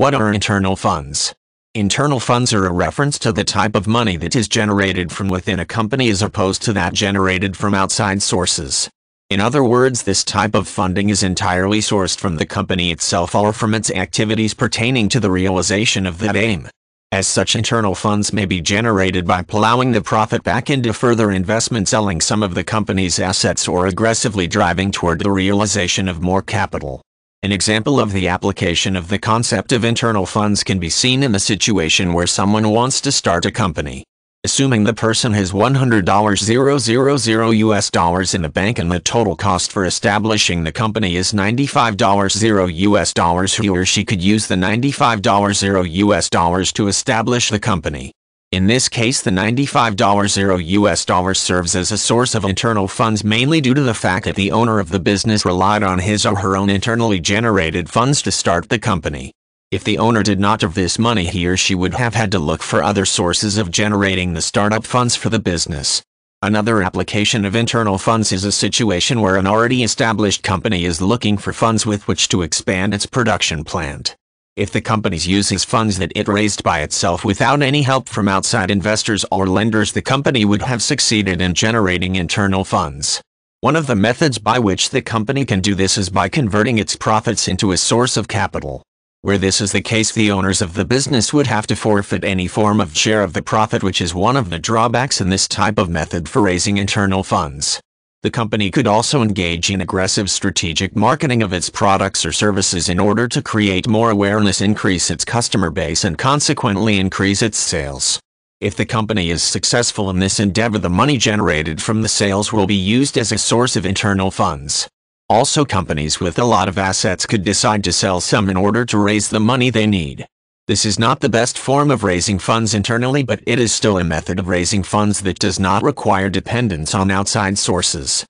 What are internal funds? Internal funds are a reference to the type of money that is generated from within a company as opposed to that generated from outside sources. In other words, this type of funding is entirely sourced from the company itself or from its activities pertaining to the realization of that aim. As such, internal funds may be generated by plowing the profit back into further investment, selling some of the company's assets, or aggressively driving toward the realization of more capital. An example of the application of the concept of internal funds can be seen in the situation where someone wants to start a company. Assuming the person has $100,000 US dollars in the bank and the total cost for establishing the company is $95,000 US dollars he or she could use the $95,000 US dollars to establish the company. In this case the $95.0 US dollar serves as a source of internal funds mainly due to the fact that the owner of the business relied on his or her own internally generated funds to start the company. If the owner did not have this money he or she would have had to look for other sources of generating the startup funds for the business. Another application of internal funds is a situation where an already established company is looking for funds with which to expand its production plant if the company uses funds that it raised by itself without any help from outside investors or lenders the company would have succeeded in generating internal funds. One of the methods by which the company can do this is by converting its profits into a source of capital. Where this is the case the owners of the business would have to forfeit any form of share of the profit which is one of the drawbacks in this type of method for raising internal funds. The company could also engage in aggressive strategic marketing of its products or services in order to create more awareness, increase its customer base, and consequently increase its sales. If the company is successful in this endeavor, the money generated from the sales will be used as a source of internal funds. Also, companies with a lot of assets could decide to sell some in order to raise the money they need. This is not the best form of raising funds internally but it is still a method of raising funds that does not require dependence on outside sources.